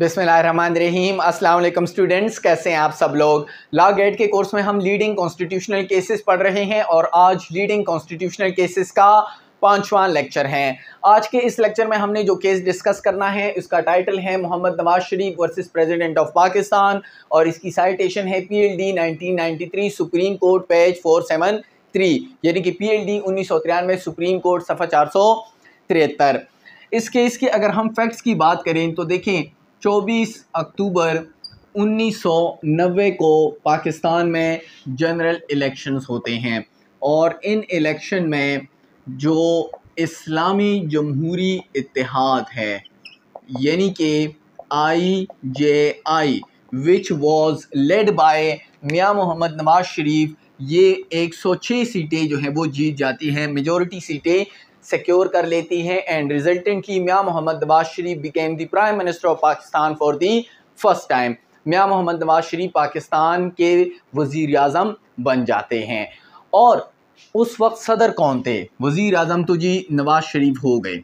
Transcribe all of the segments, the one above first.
बिसमीम अस्सलाम स्टूडेंट्स कैसे हैं आप सब लोग लॉ गेट के कोर्स में हम लीडिंग कॉन्स्टिट्यूशनल केसेस पढ़ रहे हैं और आज लीडिंग कॉन्स्टिट्यूशनल केसेस का पांचवा लेक्चर है आज के इस लेक्चर में हमने जो केस डिस्कस करना है उसका टाइटल है Mohammad Nawaz Sharif versus president of Pakistan और इसकी साइटेशन है ninety three Supreme Court page three यानी कि सौ तिरानवे सुप्रीम कोर्ट सफ़ा चार इस केस की अगर हम फैक्ट्स की बात करें तो देखें 24 अक्टूबर 1990 को पाकिस्तान में जनरल इलेक्शंस होते हैं और इन इलेक्शन में जो इस्लामी जमहूरी इतिहाद है यानी कि I J I which was led by Mian Mohammad Nawaz शरीफ ये 106 सीटें जो हैं वो जीत जाती हैं मेजोरिटी सीटें सिक्योर कर लेती हैं एंड रिजल्टेंट की Mia Mohammad Nawaz Sharif became the prime minister of Pakistan for the first time Mian Mohammad Nawaz शरीफ पाकिस्तान के वज़ी अजम बन जाते हैं और उस वक्त सदर कौन थे वज़ी अजम तो जी नवाज शरीफ हो गए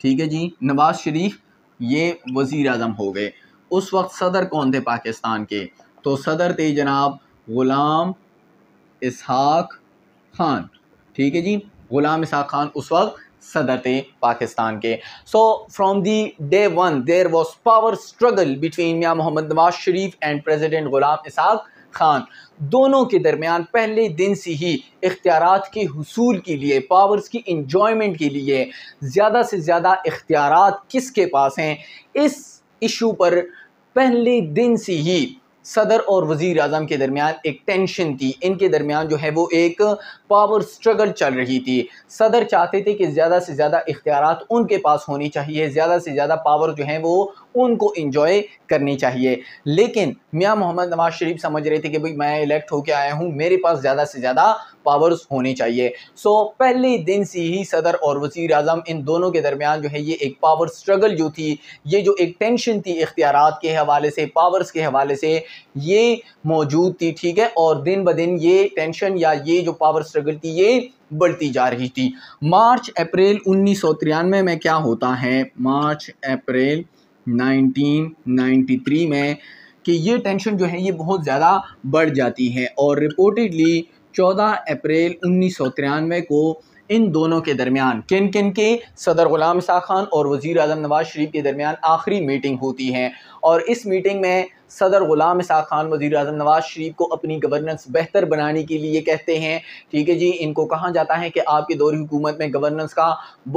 ठीक है जी नवाज शरीफ ये वज़ी अजम हो गए उस वक्त सदर कौन थे पाकिस्तान के तो सदर थे जनाब ग़ुलाम इसहाक खान ठीक है जी गुलाम इसाक खान उस वक्त सदर थे पाकिस्तान के so from the day one there was power struggle between Mian Mohammad Nawaz Sharif and president Ghulam Ishaq Khan दोनों के दरमियान पहले दिन से ही इख्तियार के हसूल के लिए पावर्स की इंजॉयमेंट के लिए ज़्यादा से ज़्यादा इख्तियार किसके पास हैं इस इशू पर पहले दिन से ही सदर और वज़ी अजम के दरमियान एक टेंशन थी इनके दरमियान जो है वो एक पावर स्ट्रगल चल रही थी सदर चाहते थे कि ज़्यादा से ज़्यादा इख्तियार उनके पास होनी चाहिए ज़्यादा से ज़्यादा पावर जो है वो उनको इंजॉय करनी चाहिए लेकिन मियाँ मोहम्मद नवाज शरीफ समझ रहे थे कि भाई मैं इलेक्ट होके आया हूँ मेरे पास ज़्यादा से ज़्यादा पावर्स होने चाहिए सो so, पहले दिन से ही सदर और वजीर अजम इन दोनों के दरमियान जो है ये एक पावर स्ट्रगल जो थी ये जो एक टेंशन थी इख्तियार के हवाले से पावर्स के हवाले से ये मौजूद थी ठीक है और दिन ब दिन ये टेंशन या ये जो पावर स्ट्रगल थी ये बढ़ती जा रही थी मार्च अप्रैल उन्नीस में क्या होता है मार्च अप्रैल 1993 में कि ये टेंशन जो है ये बहुत ज़्यादा बढ़ जाती है और रिपोर्टेडली 14 अप्रैल उन्नीस को इन दोनों के दरमियान किन किन के सदर ग़ुलाम शाह खान और वज़ी अजम नवाज शरीफ के दरमियान आखिरी मीटिंग होती है और इस मीटिंग में सदर ग़ुलाम शाह खान वज़ी अजम नवाज शरीफ को अपनी गवर्नेंस बेहतर बनाने के लिए कहते हैं ठीक है जी इनको कहा जाता है कि आपकी दौरी हुकूमत में गवर्नेंस का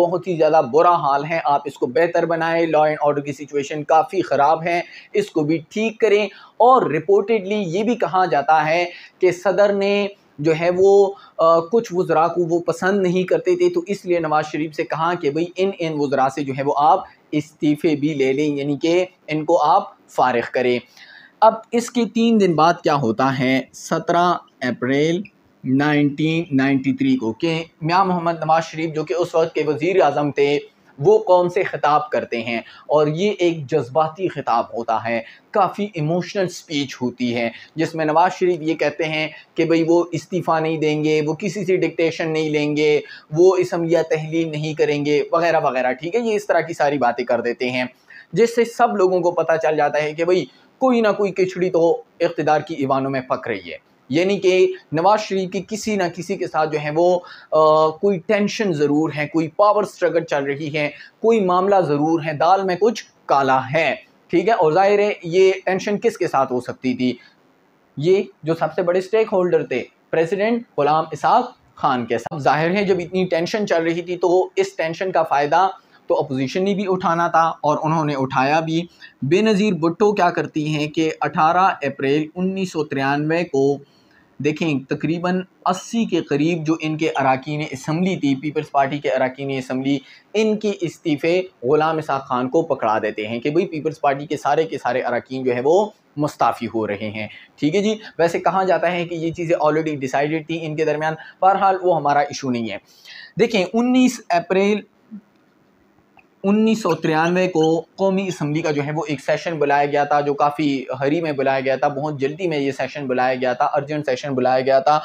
बहुत ही ज़्यादा बुरा हाल है आप इसको बेहतर बनाएं लॉ एंड ऑर्डर की सिचुएशन काफ़ी ख़राब है इसको भी ठीक करें और रिपोर्टेडली ये भी कहा जाता है कि सदर ने जो है वो आ, कुछ वज़रा को वो पसंद नहीं करते थे तो इसलिए नवाज़ शरीफ से कहा कि भाई इन इन वज़रा से जो है वो आप इस्तीफ़े भी ले लें यानी कि इनको आप फारग करें अब इसके तीन दिन बाद क्या होता है सत्रह अप्रैल 1993 को कि मियाँ मोहम्मद नवाज़ शरीफ जो कि उस वक्त के वज़ी अजम थे वो कौन से ख़िताब करते हैं और ये एक जज्बाती ख़िताब होता है काफ़ी इमोशनल स्पीच होती है जिसमें नवाज़ शरीफ ये कहते हैं कि भाई वो इस्तीफ़ा नहीं देंगे वो किसी से डिक्टेशन नहीं लेंगे वो इसम्बलिया तहलील नहीं करेंगे वगैरह वगैरह ठीक है ये इस तरह की सारी बातें कर देते हैं जिससे सब लोगों को पता चल जाता है कि भाई कोई ना कोई किचड़ी तो इकतदार की ईवानों में पक रही है यानी कि नवाज शरीफ की किसी ना किसी के साथ जो है वो आ, कोई टेंशन ज़रूर है कोई पावर स्ट्रगल चल रही है कोई मामला ज़रूर है दाल में कुछ काला है ठीक है और ज़ाहिर है ये टेंशन किसके साथ हो सकती थी ये जो सबसे बड़े स्टेक होल्डर थे प्रेसिडेंट गुलाम इसाक खान के साथ जाहिर है जब इतनी टेंशन चल रही थी तो इस टेंशन का फ़ायदा तो अपोजिशन ने भी उठाना था और उन्होंने उठाया भी बेनज़ीर भुट्टो क्या करती हैं कि 18 अप्रैल उन्नीस को देखें तकरीबन 80 के करीब जो इनके अरकान इसम्बली थी पीपल्स पार्टी के अरकान इसम्बली इनके इस्तीफ़े ग़ुलाम इसाक खान को पकड़ा देते हैं कि भाई पीपल्स पार्टी के सारे के सारे अरकान जो है वो मुस्ताफ़ी हो रहे हैं ठीक है जी वैसे कहा जाता है कि ये चीज़ें ऑलरेडी डिसाइडेड थी इनके दरमियान बहरहाल वो हमारा इशू नहीं है देखें उन्नीस अप्रैल उन्नीस सौ तिरानवे को कौमी इसम्बली का जो है वो एक सेशन बुलाया गया था जो काफ़ी हरी में बुलाया गया था बहुत जल्दी में ये सेशन बुलाया गया था अर्जेंट सेशन बुलाया गया था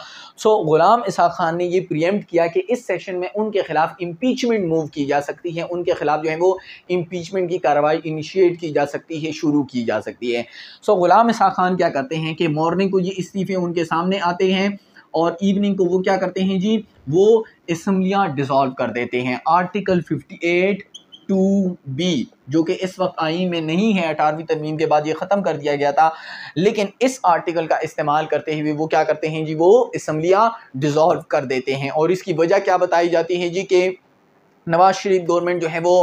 सो ग़ुलाम इसहा खान ने ये प्रियम्प्ट किया कि इस सेशन में उनके खिलाफ इम्पीचमेंट मूव की जा सकती है उनके खिलाफ जो है वो इम्पीचमेंट की कार्रवाई इनिशिएट की जा सकती है शुरू की जा सकती है सो ग़ुलाम इसहा खान क्या करते हैं कि मॉर्निंग को ये इस्तीफ़े उनके सामने आते हैं और इवनिंग को वो क्या करते हैं जी वो इसम्बलियाँ डिज़ोल्व कर देते हैं आर्टिकल एट टू बी जो कि इस वक्त आइन में नहीं है अठारहवीं तरमीम के बाद ये ख़त्म कर दिया गया था लेकिन इस आर्टिकल का इस्तेमाल करते हुए वो क्या करते हैं जी वो इसम्बलियाँ डिज़ोल्व कर देते हैं और इसकी वजह क्या बताई जाती है जी कि नवाज शरीफ गवर्नमेंट जो है वो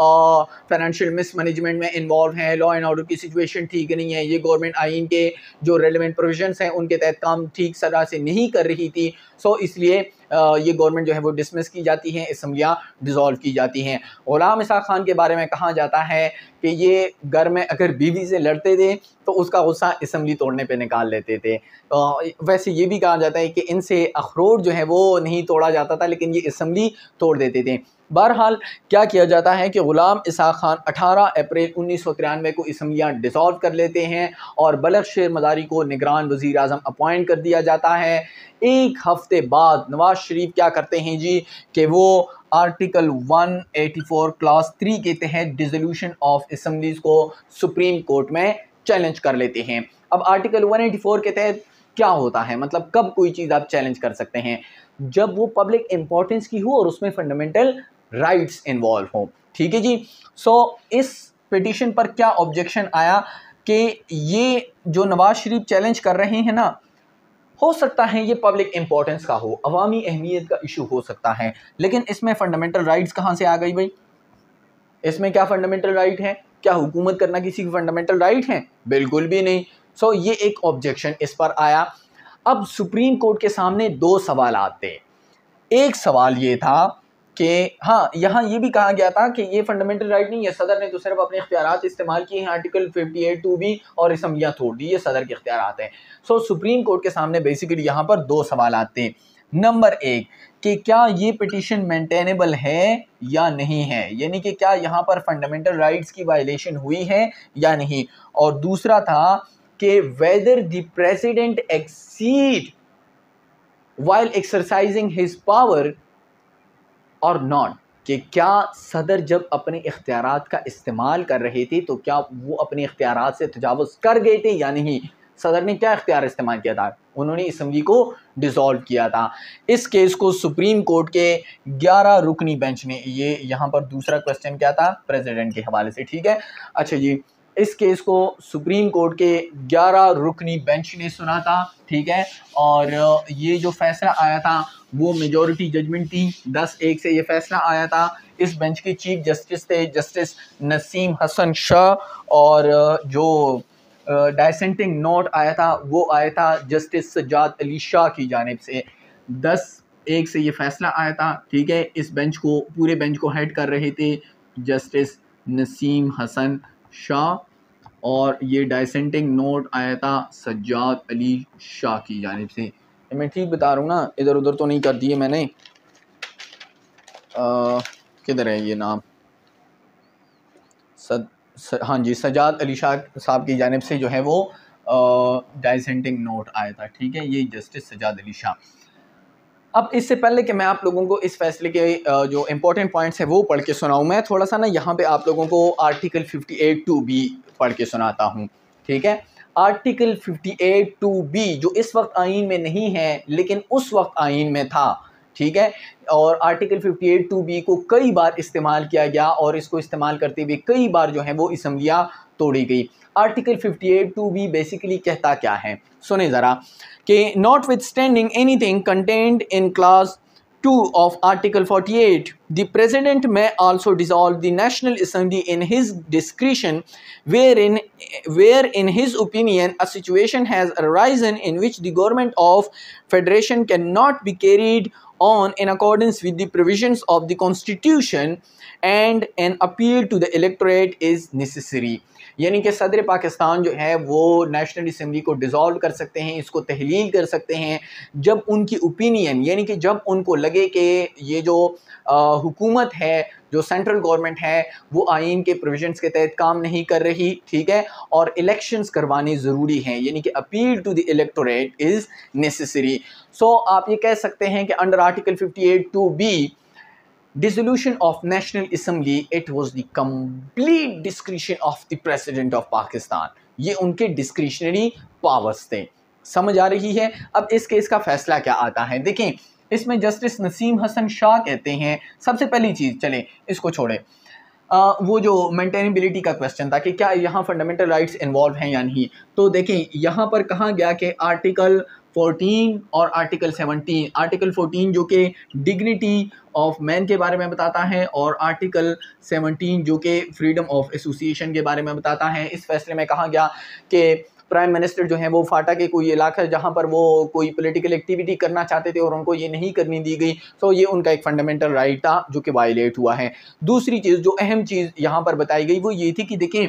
फाइनेंशियल मिस मैनेजमेंट में इन्वॉल्व है लॉ एंड ऑर्डर की सिचुएशन ठीक नहीं है ये गवर्नमेंट आइन के जो रेलिवेंट प्रोविजन हैं उनके तहत काम ठीक सरह से नहीं कर रही थी सो इसलिए ये गवर्नमेंट जो है वो डिसमिस की जाती है इसम्बलियाँ डिज़ोल्व की जाती हैं ग़ुलाम इसा खान के बारे में कहा जाता है कि ये घर में अगर बीवी से लड़ते थे तो उसका गुस्सा इसम्बली तोड़ने पे निकाल लेते थे तो वैसे ये भी कहा जाता है कि इनसे अखरोट जो है वो नहीं तोड़ा जाता था लेकिन ये इसम्बली तोड़ देते थे बहरहाल क्या किया जाता है कि ग़ुलाम इसाक खान अठारह अप्रैल उन्नीस सौ तिरानवे को इसम्बलियाँ डिसॉल्व कर लेते हैं और बलक शेर मदारी को निगरान वज़ी अजम अपॉइंट कर दिया जाता है एक हफ्ते बाद नवाज शरीफ क्या करते हैं जी कि वो आर्टिकल 184 क्लास थ्री के तहत डिजोल्यूशन ऑफ असम्बलीज को सुप्रीम कोर्ट में चैलेंज कर लेते हैं अब आर्टिकल 184 के तहत क्या होता है मतलब कब कोई चीज़ आप चैलेंज कर सकते हैं जब वो पब्लिक इंपॉर्टेंस की हो और उसमें फंडामेंटल राइट्स इन्वॉल्व हों ठीक है जी सो so, इस पिटिशन पर क्या ऑब्जेक्शन आया कि ये जो नवाज शरीफ चैलेंज कर रहे हैं ना हो सकता है ये पब्लिक इंपॉर्टेंस का हो अवामी अहमियत का इशू हो सकता है लेकिन इसमें फंडामेंटल राइट्स कहाँ से आ गई भाई इसमें क्या फंडामेंटल राइट है क्या हुकूमत करना किसी की फंडामेंटल राइट है बिल्कुल भी नहीं सो ये एक ऑब्जेक्शन इस पर आया अब सुप्रीम कोर्ट के सामने दो सवाल आते एक सवाल ये था कि हाँ यहाँ ये भी कहा गया था कि ये फंडामेंटल राइट नहीं है सदर ने तो सिर्फ अपने इख्तियार इस्तेमाल किए हैं आर्टिकल फिफ्टी एट टू भी और इसम्बलियाँ थोड़ दी ये सदर के इख्तियार हैं सो सुप्रीम कोर्ट के सामने बेसिकली यहाँ पर दो सवाल आते हैं नंबर एक कि क्या ये पिटिशन मेंटेनेबल है या नहीं है यानी कि क्या यहाँ पर फंडामेंटल राइट्स की वायलेशन हुई है या नहीं और दूसरा था कि whether the president exceed while exercising his power और नॉट कि क्या सदर जब अपने इख्तियार का इस्तेमाल कर रहे थे तो क्या वो अपने इख्तियार से तजावज़ कर गए थे या नहीं सदर ने क्या इख्तियार इस्तेमाल किया था उन्होंने इसम्बली को डिसॉल्व किया था इस केस को सुप्रीम कोर्ट के 11 रुकनी बेंच ने ये यहाँ पर दूसरा क्वेश्चन क्या था प्रेसिडेंट के हवाले से ठीक है अच्छा जी इस केस को सुप्रीम कोर्ट के 11 रुकनी बेंच ने सुना था ठीक है और ये जो फैसला आया था वो मेजॉरिटी जजमेंट थी दस एक से ये फैसला आया था इस बेंच के चीफ जस्टिस थे जस्टिस नसीम हसन शाह और जो डायसेंटिंग नोट आया था वो आया था जस्टिस सजाद अली शाह की जानब से दस एक से ये फैसला आया था ठीक है इस बेंच को पूरे बेंच को हेड कर रहे थे जस्टिस नसीम हसन शाह और ये डाइसेंटिंग नोट आया था सज्जाद अली शाह की जानब से मैं ठीक बता रहा हूँ ना इधर उधर तो नहीं कर दिए मैंने किधर है ये नाम सद स, हाँ जी सजाद अली शाह साहब की जानब से जो है वो डाइसेंटिंग नोट आया था ठीक है ये जस्टिस सजाद अली शाह अब इससे पहले कि मैं आप लोगों को इस फैसले के जो इम्पोर्टेंट पॉइंट्स हैं वो पढ़ के सुनाऊँ मैं थोड़ा सा ना यहाँ पे आप लोगों को आर्टिकल 58 टू बी पढ़ के सुनाता हूँ ठीक है आर्टिकल 58 टू बी जो इस वक्त आइन में नहीं है लेकिन उस वक्त आइन में था ठीक है और आर्टिकल 58 टू बी को कई बार इस्तेमाल किया गया और इसको इस्तेमाल करते हुए कई बार जो है वो इसम्बलियाँ तोड़ी गई आर्टिकल 58 टू बी बेसिकली कहता क्या है सुने ज़रा कि notwithstanding anything contained in clause two of article 48 the president may also dissolve the national assembly in his discretion where in where in his opinion a situation has arisen in which the government of federation cannot be carried on in accordance with the provisions of the constitution and an appeal to the electorate is necessary यानी कि सदर पाकिस्तान जो है वो national assembly को dissolve कर सकते हैं इसको तहलील कर सकते हैं जब उनकी ओपिनियन यानी कि जब उनको लगे कि ये जो हुकूमत है जो सेंट्रल गवर्नमेंट है वो आइन के प्रोविजंस के तहत काम नहीं कर रही ठीक है और इलेक्शंस करवाने ज़रूरी हैं यानी कि appeal to the electorate is necessary so so, आप ये कह सकते हैं कि under article 58 two B dissolution of national assembly it was the complete discretion of the president of Pakistan ये उनके डिस्क्रिशनरी पावर्स थे समझ आ रही है अब इस केस का फैसला क्या आता है देखें इसमें जस्टिस नसीम हसन शाह कहते हैं सबसे पहली चीज़ चले इसको छोड़ें वो जो मेंटेनेबिलिटी का क्वेश्चन था कि क्या यहाँ फंडामेंटल राइट्स इन्वॉल्व हैं या नहीं तो देखें यहाँ पर कहा गया कि आर्टिकल 14 और आर्टिकल 17 आर्टिकल 14 जो कि डिग्निटी ऑफ मैन के बारे में बताता है और आर्टिकल 17 जो कि फ्रीडम ऑफ एसोसिएशन के बारे में बताता है इस फैसले में कहा गया कि प्राइम मिनिस्टर जो है वो फाटा के कोई इलाका जहाँ पर वो कोई पॉलिटिकल एक्टिविटी करना चाहते थे और उनको ये नहीं करनी दी गई तो ये उनका एक फंडामेंटल राइट था जो कि वायलेट हुआ है दूसरी चीज़ जो अहम चीज़ यहाँ पर बताई गई वो ये थी कि देखें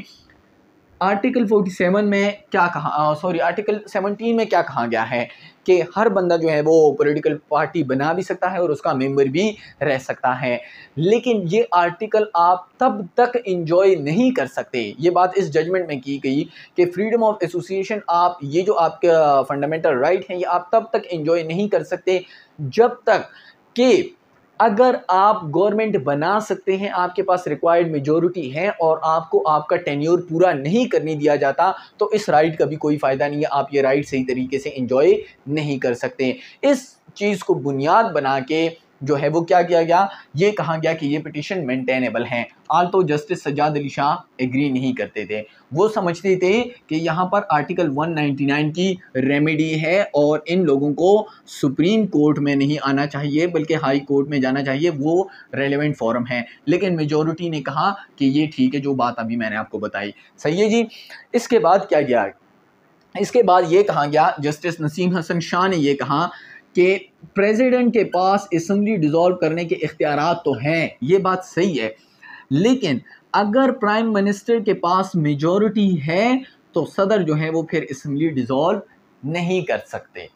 आर्टिकल 47 में क्या कहा सॉरी आर्टिकल 17 में क्या कहा गया है कि हर बंदा जो है वो पॉलिटिकल पार्टी बना भी सकता है और उसका मेंबर भी रह सकता है लेकिन ये आर्टिकल आप तब तक इंजॉय नहीं कर सकते ये बात इस जजमेंट में की गई कि फ्रीडम ऑफ एसोसिएशन आप ये जो आपका फंडामेंटल राइट है ये आप तब तक इंजॉय नहीं कर सकते जब तक कि अगर आप गवर्नमेंट बना सकते हैं आपके पास रिक्वायर्ड मेजोरिटी है और आपको आपका टेन्योर पूरा नहीं करने दिया जाता तो इस राइट का भी कोई फ़ायदा नहीं है आप ये राइट सही तरीके से इंजॉय नहीं कर सकते इस चीज़ को बुनियाद बना के जो है वो क्या किया गया ये कहा गया कि ये पिटिशन मेंटेनेबल हैं आल तो जस्टिस सजाद अली शाह एग्री नहीं करते थे वो समझते थे कि यहाँ पर आर्टिकल 199 की रेमेडी है और इन लोगों को सुप्रीम कोर्ट में नहीं आना चाहिए बल्कि हाई कोर्ट में जाना चाहिए वो रेलेवेंट फॉरम है लेकिन मेजोरिटी ने कहा कि ये ठीक है जो बात अभी मैंने आपको बताई सही है जी इसके बाद क्या गया इसके बाद ये कहा गया जस्टिस नसीम हसन शाह ने यह कहा कि प्रेसिडेंट के पास इसम्बली डिज़ोल्व करने के इख्तियार तो हैं ये बात सही है लेकिन अगर प्राइम मिनिस्टर के पास मेजॉरिटी है तो सदर जो है वो फिर इसम्बली डिज़ोल्व नहीं कर सकते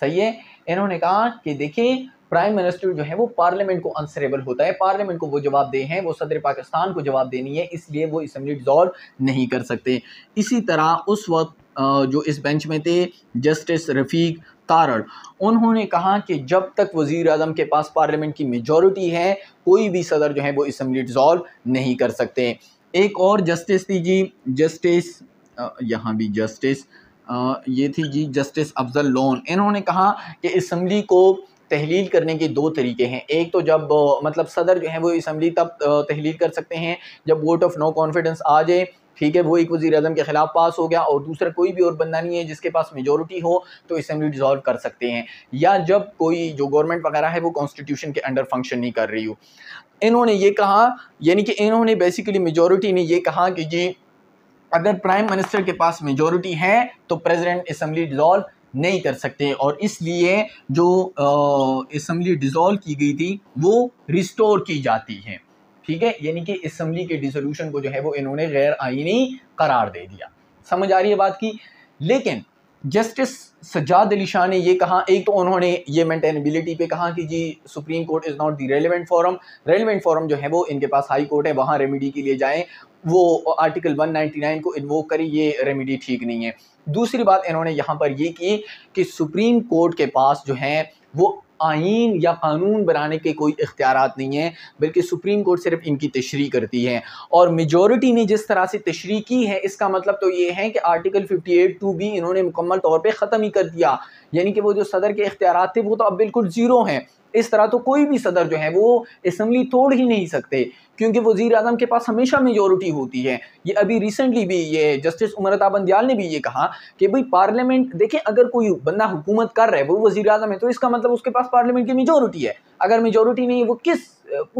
सही है इन्होंने कहा कि देखिए प्राइम मिनिस्टर जो है वो पार्लियामेंट को आंसरेबल होता है पार्लियामेंट को वो जवाब दे हैं वो सदर पाकिस्तान को जवाब देनी है इसलिए वो इसम्बली डिज़ोल्व नहीं कर सकते इसी तरह उस वक्त जो इस बेंच में थे जस्टिस रफ़ीक कारण उन्होंने कहा कि जब तक वजीर अजम के पास पार्लियामेंट की मेजोरिटी है कोई भी सदर जो है वो इसम्बली डिजॉल्व नहीं कर सकते एक और जस्टिस थी जी जस्टिस यहाँ भी जस्टिस ये थी जी जस्टिस अफजल लोन इन्होंने कहा कि इसम्बली को तहलील करने के दो तरीके हैं एक तो जब मतलब सदर जो है वो इसम्बली तब तहलील कर सकते हैं जब वोट ऑफ नो कॉन्फिडेंस आ जाए ठीक है वो एक वजी अजम के खिलाफ पास हो गया और दूसरा कोई भी और बंदा नहीं है जिसके पास मेजोरिटी हो तो इसम्बली डिजॉल्व कर सकते हैं या जब कोई जो गवर्नमेंट वगैरह है वो कॉन्स्टिट्यूशन के अंडर फंक्शन नहीं कर रही हो इन्होंने ये कहा यानी कि इन्होंने बेसिकली मेजोरिटी ने ये कहा कि जी अगर प्राइम मिनिस्टर के पास मेजोरिटी है तो प्रेसिडेंट इसम्बली डिजॉल्व नहीं कर सकते और इसलिए जो इसम्बली डिज़ोल्व की गई थी वो रिस्टोर की जाती है ठीक है यानी कि असम्बली के डिसोल्यूशन को जो है वो इन्होंने गैर आइनी करार दे दिया समझ आ रही है बात की लेकिन जस्टिस सजाद अली शाह ने यह कहा एक तो उन्होंने ये मेंटेनेबिलिटी पे कहा कि जी Supreme Court is not the relevant forum relevant forum जो है वो इनके पास हाई कोर्ट है वहाँ रेमेडी के लिए जाएं वो आर्टिकल 199 को इन्वोक करें ये रेमेडी ठीक नहीं है दूसरी बात इन्होंने यहाँ पर ये की कि सुप्रीम कोर्ट के पास जो है वो आइन या कानून बनाने के कोई इख्तियार नहीं हैं बल्कि सुप्रीम कोर्ट सिर्फ इनकी तशरी करती है और मेजोरिटी ने जिस तरह से तशरी की है इसका मतलब तो ये है कि आर्टिकल फिफ्टी एट टू भी इन्होंने मुकम्मल तौर पर ख़त्म ही कर दिया यानी कि वो जो सदर के इख्तियार थे वो तो अब बिल्कुल ज़ीरो हैं इस तरह तो कोई भी सदर जो है वो असम्बली तोड़ ही नहीं सकते क्योंकि वजीर अजम के पास हमेशा मेजोरिटी होती है ये अभी रिसेंटली भी ये जस्टिस उमर ताबंदयाल ने भी ये कहा कि भाई पार्लियामेंट देखें अगर कोई बंदा हुकूमत कर रहा है वो वजी अजम है तो इसका मतलब उसके पास पार्लियामेंट की मेजोरिटी है अगर मेजोरिटी नहीं है वो किस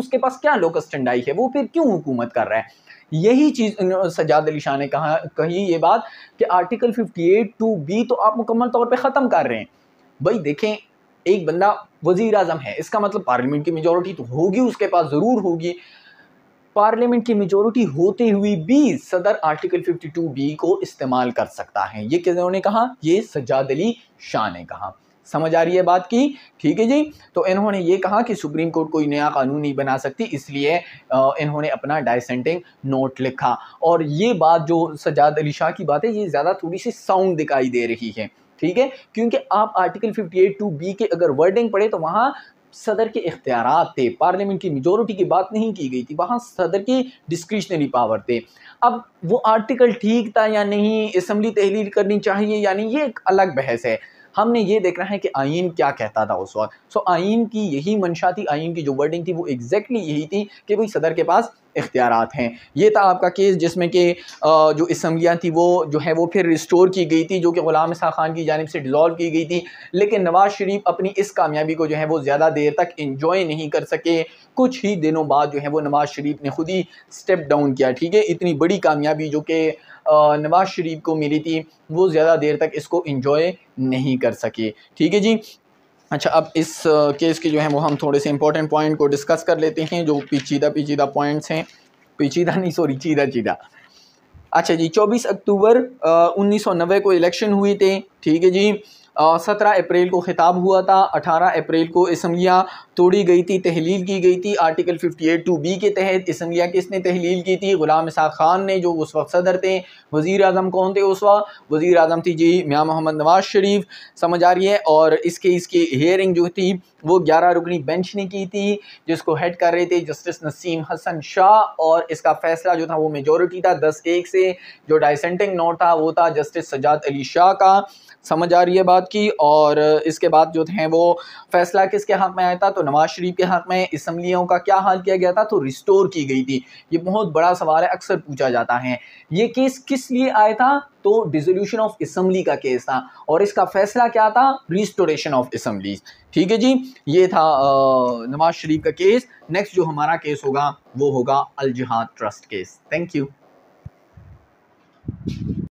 उसके पास क्या लोकस्टंडाई है वो फिर क्यों हुकूमत कर रहा है यही चीज़ सजाद अली शाह ने कहा कही ये बात कि article fifty eight two B तो आप मुकम्मल तौर पर ख़त्म कर रहे हैं भाई देखें एक बंदा वजीर अजम है इसका मतलब पार्लियामेंट की मेजोरिटी तो होगी उसके पास ज़रूर होगी पार्लियामेंट की मेजोरिटी होते हुए भी सदर आर्टिकल 52 बी को इस्तेमाल कर सकता है ये उन्होंने कहा ये सज्जाद अली शाह ने कहा समझ आ रही है बात की ठीक है जी तो इन्होंने ये कहा कि सुप्रीम कोर्ट कोई नया कानून नहीं बना सकती इसलिए इन्होंने अपना डायसेंटिंग नोट लिखा और ये बात जो सजाद अली शाह की बात है ये ज़्यादा थोड़ी सी साउंड दिखाई दे रही है ठीक है क्योंकि आप आर्टिकल 58 टू बी के अगर वर्डिंग पढ़े तो वहाँ सदर के इख्तियार थे पार्लियामेंट की मेजोरिटी की बात नहीं की गई थी वहाँ सदर की डिस्क्रिशनरी पावर थे अब वो आर्टिकल ठीक था या नहीं इसम्बली तहलील करनी चाहिए या नहीं ये एक अलग बहस है हमने ये देखना है कि आइन क्या कहता था उस वक्त सो आइन की यही मंशा थी आइन की जो वर्डिंग थी वो एग्जैक्टली यही थी कि भाई सदर के पास इख्तियार हैं ये था आपका केस जिसमें कि के, जो इसम्बलियाँ थी वो जो है वो फिर रिस्टोर की गई थी जो कि ग़ुलाम शाह खान की जानब से डिज़ोल्व की गई थी लेकिन नवाज़ शरीफ अपनी इस कामयाबी को जो है वो ज़्यादा देर तक इन्जॉय नहीं कर सके कुछ ही दिनों बाद जो है वो नवाज़ शरीफ ने खुद ही स्टेप डाउन किया ठीक है इतनी बड़ी कामयाबी जो कि नवाज़ शरीफ को मिली थी वो ज़्यादा देर तक इसको इंजॉय नहीं कर सके ठीक है जी अच्छा अब इस केस के जो है वो हम थोड़े से इंपॉर्टेंट पॉइंट को डिस्कस कर लेते हैं जो पीचीदा पीचीदा पॉइंट्स हैं पीचीदा नहीं सॉरी चीदा चीदा अच्छा जी 24 अक्टूबर उन्नीस को इलेक्शन हुए थे ठीक है जी सत्रह अप्रैल को ख़िताब हुआ था अठारह अप्रैल को इसम्बलियाँ तोड़ी गई थी तहलील की गई थी article fifty eight two B के तहत इसम्बलियाँ किसने तहलील की थी ग़ुलाम इसाक खान ने जो उस वक्त सदर थे वज़ी अजम कौन थे उस वक्त वज़ी अजम थी जी मियाँ मोहम्मद नवाज शरीफ समझ आ रही है और इस केस की जो थी वो ग्यारह रुकनी बेंच ने की थी जिसको हेड कर रहे थे जस्टिस नसीम हसन शाह और इसका फैसला जो था वो मेजोरिटी था दस एक से जो डाइसेंटिंग नोट था वो था जस्टिस सजाद अली शाह का समझ आ रही है बात की और इसके बाद जो थे वो फैसला किसके हाथ में आया था तो नवाज शरीफ के हाथ में इसम्बलियों का क्या हाल किया गया था तो रिस्टोर की गई थी ये बहुत बड़ा सवाल है अक्सर पूछा जाता है ये केस किस लिए आया था तो डिजोल्यूशन ऑफ इसम्बली का केस था और इसका फैसला क्या था रिस्टोरेशन ऑफ इसम्बली ठीक है जी ये था नवाज शरीफ का केस नेक्स्ट जो हमारा केस होगा वो होगा अलजहाद ट्रस्ट केस थैंक यू